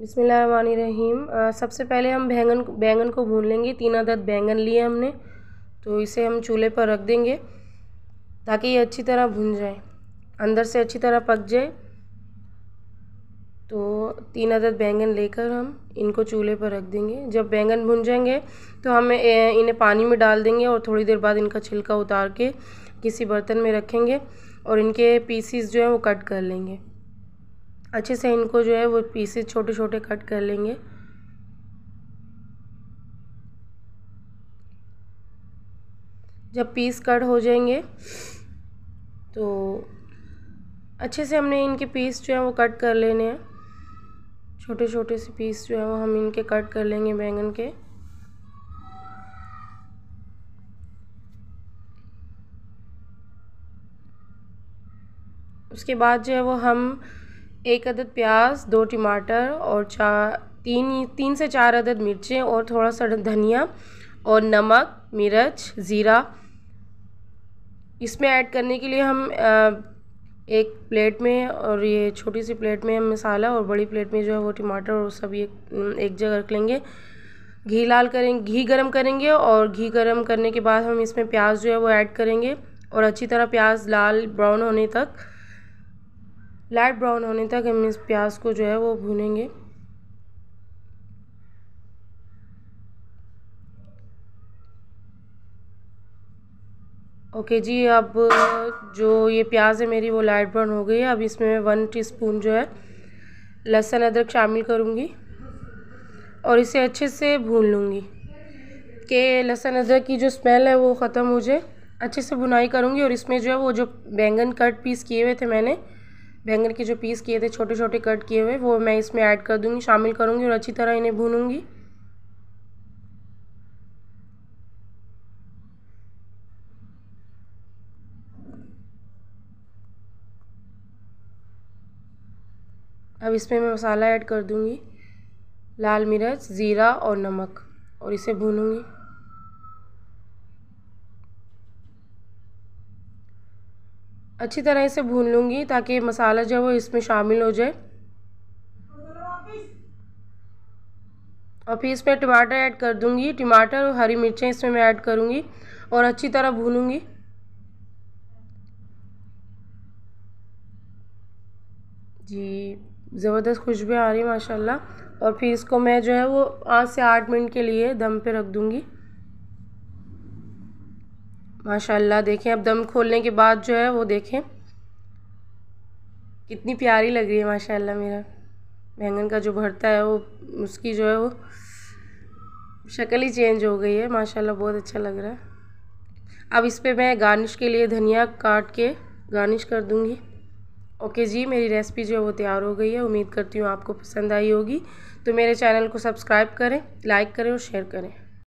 रहीम सबसे पहले हम बैंगन बैंगन को भून लेंगे तीन आदत बैंगन लिए हमने तो इसे हम चूल्हे पर रख देंगे ताकि ये अच्छी तरह भुन जाए अंदर से अच्छी तरह पक जाए तो तीन अदद बैंगन लेकर हम इनको चूल्हे पर रख देंगे जब बैंगन भुन जाएंगे तो हम इन्हें पानी में डाल देंगे और थोड़ी देर बाद इनका छिलका उतार के किसी बर्तन में रखेंगे और इनके पीसीस जो हैं वो कट कर लेंगे अच्छे से इनको जो है वो पीसेस छोटे छोटे कट कर लेंगे जब पीस कट हो जाएंगे तो अच्छे से हमने इनके पीस जो है वो कट कर लेने हैं छोटे छोटे से पीस जो है वो हम इनके कट कर लेंगे बैंगन के उसके बाद जो है वो हम एक अदद प्याज दो टमाटर और चार तीन तीन से चार अदद मिर्चें और थोड़ा सा धनिया और नमक मिर्च ज़ीरा इसमें ऐड करने के लिए हम एक प्लेट में और ये छोटी सी प्लेट में हम मसाला और बड़ी प्लेट में जो है वो टमाटर और सब ये एक जगह रख लेंगे घी लाल करेंगे घी गरम करेंगे और घी गरम करने के बाद हम इसमें प्याज जो है वो ऐड करेंगे और अच्छी तरह प्याज लाल ब्राउन होने तक लाइट ब्राउन होने तक हम इस प्याज को जो है वो भूनेंगे ओके जी अब जो ये प्याज है मेरी वो लाइट ब्राउन हो गई है अब इसमें मैं वन स्पून जो है लहसुन अदरक शामिल करूँगी और इसे अच्छे से भून लूँगी कि लहसुन अदरक की जो स्मेल है वो ख़त्म हो जाए अच्छे से भुनाई करूँगी और इसमें जो है वो जो बैंगन कट पीस किए हुए थे मैंने बैंगन के जो पीस किए थे छोटे छोटे कट किए हुए वो मैं इसमें ऐड कर दूंगी शामिल करूंगी और अच्छी तरह इन्हें भूनूंगी अब इसमें मैं मसाला ऐड कर दूंगी लाल मिर्च ज़ीरा और नमक और इसे भूनूंगी अच्छी तरह इसे भून लूँगी ताकि मसाला जो है वो इसमें शामिल हो जाए और फिर इसमें टमाटर ऐड कर दूँगी टमाटर और हरी मिर्चें इसमें मैं ऐड करूँगी और अच्छी तरह भूनूँगी जी ज़बरदस्त खुशबू आ रही है माशाल्लाह और फिर इसको मैं जो है वो पाँच से आठ मिनट के लिए दम पे रख दूँगी माशाल्लाह देखें अब दम खोलने के बाद जो है वो देखें कितनी प्यारी लग रही है माशाल्लाह मेरा बैंगन का जो भरता है वो उसकी जो है वो शक्ल ही चेंज हो गई है माशाल्लाह बहुत अच्छा लग रहा है अब इस पर मैं गार्निश के लिए धनिया काट के गार्निश कर दूँगी ओके जी मेरी रेसिपी जो है वो तैयार हो गई है उम्मीद करती हूँ आपको पसंद आई होगी तो मेरे चैनल को सब्सक्राइब करें लाइक करें और शेयर करें